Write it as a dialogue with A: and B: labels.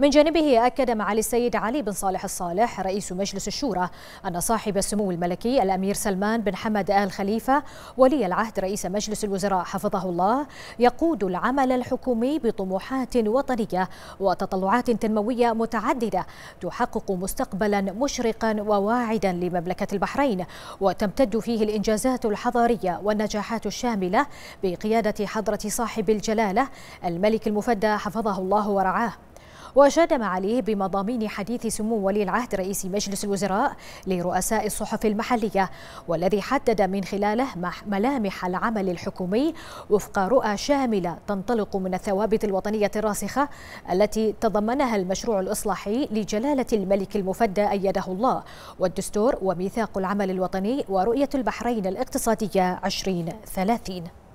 A: من جانبه أكد معالي السيد علي بن صالح الصالح رئيس مجلس الشورى أن صاحب السمو الملكي الأمير سلمان بن حمد آل خليفة ولي العهد رئيس مجلس الوزراء حفظه الله يقود العمل الحكومي بطموحات وطنية وتطلعات تنموية متعددة تحقق مستقبلا مشرقا وواعدا لمملكة البحرين وتمتد فيه الإنجازات الحضارية والنجاحات الشاملة بقيادة حضرة صاحب الجلالة الملك المفدى حفظه الله ورعاه وشادم عليه بمضامين حديث سمو ولي العهد رئيس مجلس الوزراء لرؤساء الصحف المحلية والذي حدد من خلاله ملامح العمل الحكومي وفق رؤى شاملة تنطلق من الثوابت الوطنية الراسخة التي تضمنها المشروع الإصلاحي لجلالة الملك المفدى أيده الله والدستور وميثاق العمل الوطني ورؤية البحرين الاقتصادية 2030